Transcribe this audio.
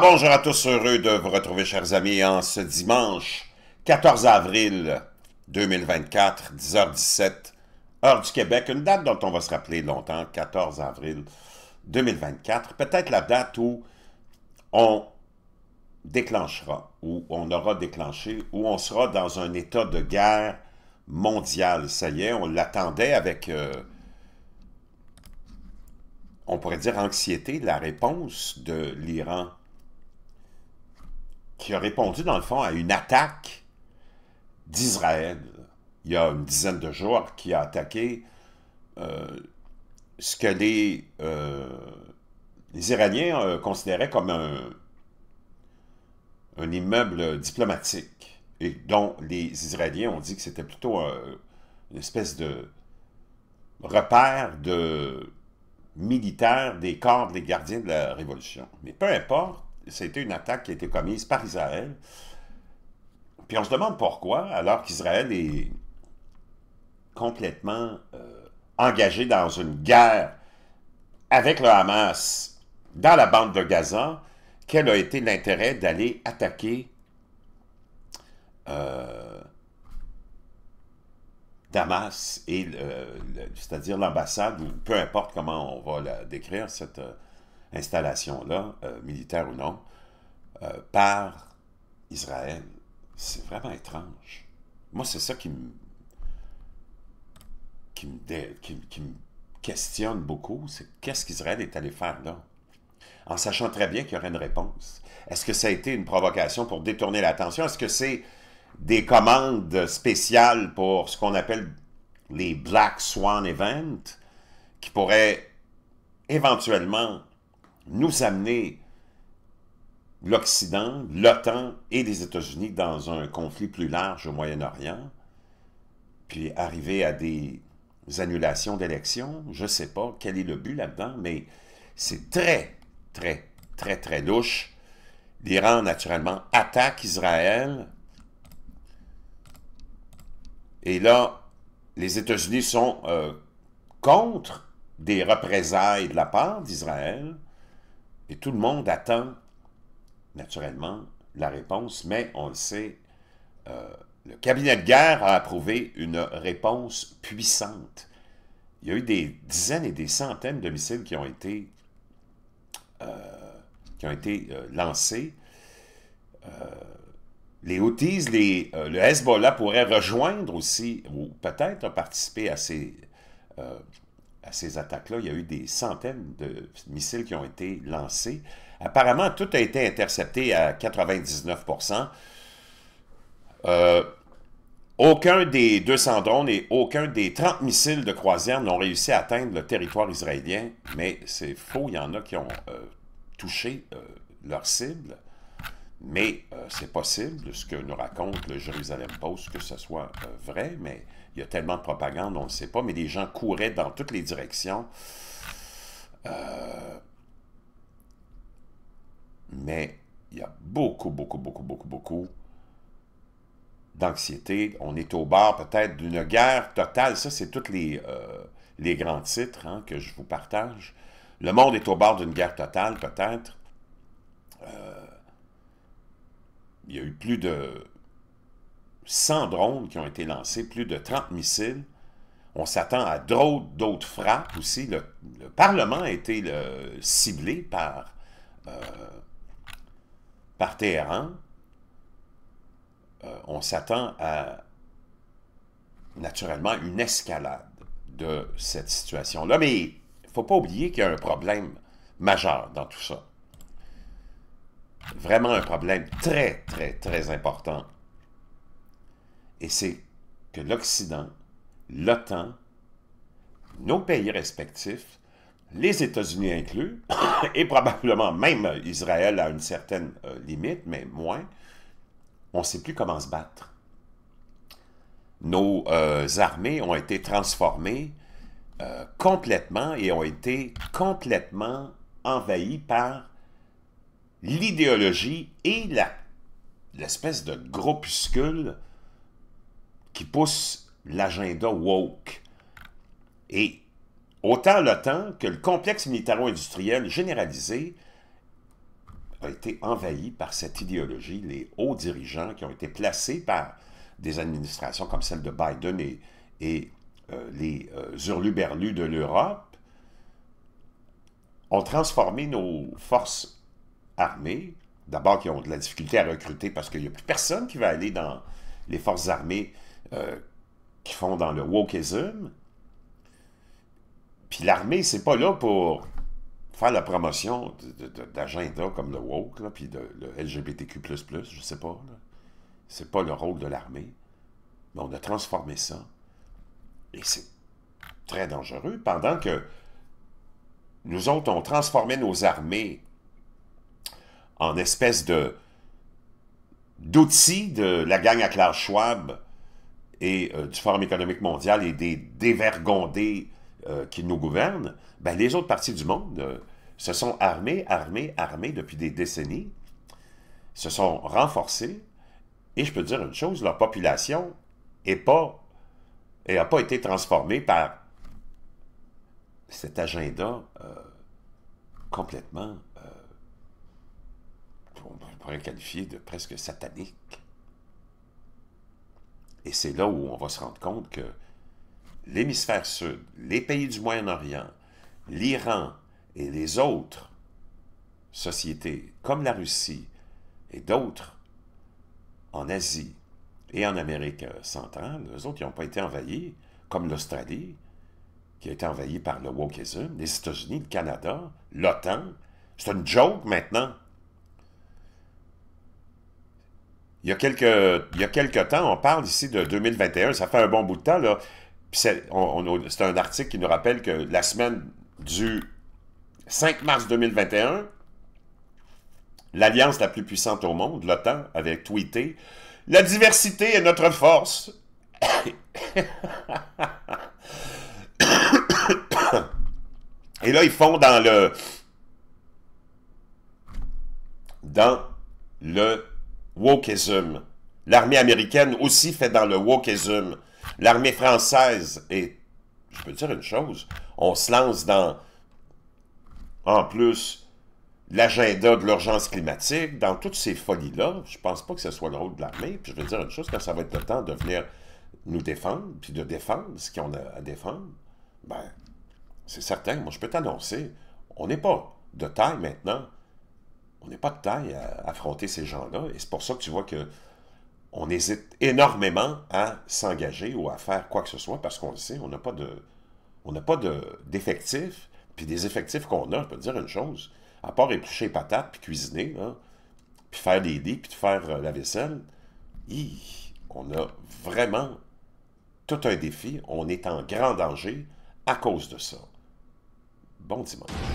bonjour à tous, heureux de vous retrouver, chers amis, en ce dimanche 14 avril 2024, 10h17, heure du Québec, une date dont on va se rappeler longtemps, 14 avril 2024, peut-être la date où on déclenchera, où on aura déclenché, où on sera dans un état de guerre mondiale. Ça y est, on l'attendait avec... Euh, on pourrait dire anxiété, la réponse de l'Iran qui a répondu, dans le fond, à une attaque d'Israël il y a une dizaine de jours qui a attaqué euh, ce que les, euh, Iraniens euh, considéraient comme un, un, immeuble diplomatique et dont les Israéliens ont dit que c'était plutôt une espèce de repère de militaires des corps des gardiens de la Révolution. Mais peu importe, c'était une attaque qui a été commise par Israël. Puis on se demande pourquoi, alors qu'Israël est complètement euh, engagé dans une guerre avec le Hamas dans la bande de Gaza, quel a été l'intérêt d'aller attaquer euh, Damas, et c'est-à-dire l'ambassade, ou peu importe comment on va la décrire, cette, euh, installation-là, euh, militaire ou non, euh, par Israël. C'est vraiment étrange. Moi, c'est ça qui me, qui qui, qui me questionne beaucoup, c'est qu'est-ce qu'Israël est allé faire là? En sachant très bien qu'il y aurait une réponse. Est-ce que ça a été une provocation pour détourner l'attention? Est-ce que c'est des commandes spéciales pour ce qu'on appelle les Black Swan Events qui pourraient éventuellement nous amener l'Occident, l'OTAN et les États-Unis dans un conflit plus large au Moyen-Orient, puis arriver à des annulations d'élections, je ne sais pas quel est le but là-dedans, mais c'est très, très, très, très louche. L'Iran, naturellement, attaque Israël. Et là, les États-Unis sont euh, contre des représailles de la part d'Israël. Et tout le monde attend, naturellement, la réponse, mais on le sait, euh, le cabinet de guerre a approuvé une réponse puissante. Il y a eu des dizaines et des centaines de missiles qui ont été, euh, qui ont été euh, lancés. les Houthis, les, le Hezbollah pourrait rejoindre aussi, ou peut-être participer à ces à ces attaques-là. Il y a eu des centaines de missiles qui ont été lancés. Apparemment, tout a été intercepté à 99 euh, Aucun des 200 drones et aucun des 30 missiles de croisière n'ont réussi à atteindre le territoire israélien, mais c'est faux, il y en a qui ont euh, touché euh, leur cible. Mais euh, c'est possible, de ce que nous raconte le Jérusalem Post, que ce soit euh, vrai, mais il y a tellement de propagande, on ne sait pas, mais les gens couraient dans toutes les directions. Euh, mais il y a beaucoup, beaucoup, beaucoup, beaucoup, beaucoup d'anxiété. On est au bord peut-être d'une guerre totale. Ça, c'est tous les, les grands titres hein, que je vous partage. Le monde est au bord d'une guerre totale, peut-être il y a eu plus de 100 drones qui ont été lancés, plus de 30 missiles. On s'attend à d'autres frappes aussi. Le, Parlement a été ciblé par, euh, par Téhéran. Euh, on s'attend à, naturellement, une escalade de cette situation-là. Mais il ne faut pas oublier qu'il y a un problème majeur dans tout ça vraiment un problème très, très, très important. Et c'est que l'Occident, l'OTAN, nos pays respectifs, les États-Unis inclus, et probablement même Israël à une certaine euh, limite, mais moins, on ne sait plus comment se battre. Nos euh, armées ont été transformées euh, complètement et ont été complètement envahies par l'idéologie et l'espèce de groupuscule qui pousse l'agenda woke. Et autant temps que le complexe militaro-industriel généralisé a été envahi par cette idéologie, les hauts dirigeants qui ont été placés par des administrations comme celle de Biden et, euh, les euh, hurluberlus de l'Europe, ont transformé nos forces armée d'abord qui ont de la difficulté à recruter parce qu'il n'y a plus personne qui va aller dans les forces armées euh, qui font dans le wokeism. Puis l'armée, c'est pas là pour faire la promotion d'agenda comme le woke, puis de, le LGBTQ++, je sais pas. C'est pas le rôle de l'armée. Mais on a transformé ça. Et c'est très dangereux. Pendant que nous autres, on transformé nos armées en espèce de d'outils de la gang à Klaus Schwab et euh, du Forum économique mondial et des dévergondés euh, qui nous gouvernent, ben, les autres parties du monde euh, se sont armées, armés, armés depuis des décennies, se sont renforcées, et je peux dire une chose, leur population n'a pas, et pas été transformée par cet agenda complètement pourrait qualifier de presque satanique. Et c'est là où on va se rendre compte que l'hémisphère sud, les pays du Moyen-Orient, l'Iran et les autres sociétés comme la Russie et d'autres en Asie et en Amérique centrale, eux autres, qui n'ont pas été envahis, comme l'Australie, qui a été envahie par le wokism, les États-Unis, le Canada, l'OTAN. C'est une joke maintenant. il y a quelques, il y quelques temps, on parle ici de 2021, ça fait un bon bout de temps, là. C'est un article qui nous rappelle que la semaine du 5 mars 2021, l'alliance la plus puissante au monde, l'OTAN, avait tweeté La diversité est notre force. Et là, ils font dans le. Dans le wokeism. L'armée américaine aussi fait dans le wokeism. L'armée française est... Je peux dire une chose, on se lance dans, en plus, l'agenda de l'urgence climatique, dans toutes ces folies-là, je pense pas que ce soit le rôle de l'armée. Puis je veux dire une chose, quand ça va être le temps de venir nous défendre, puis de défendre ce qu'on a à défendre, ben, c'est certain. Moi, je peux t'annoncer, on n'est pas de taille maintenant on n'est pas de taille à affronter ces gens-là. Et c'est pour ça que tu vois que on hésite énormément à s'engager ou à faire quoi que ce soit parce qu'on le sait, on n'a pas de. d'effectifs. puis des effectifs qu'on a, je peux te dire une chose, à part éplucher patates, puis cuisiner, puis faire des lits, puis faire euh, la vaisselle, on a vraiment tout un défi. On est en grand danger à cause de ça. Bon dimanche.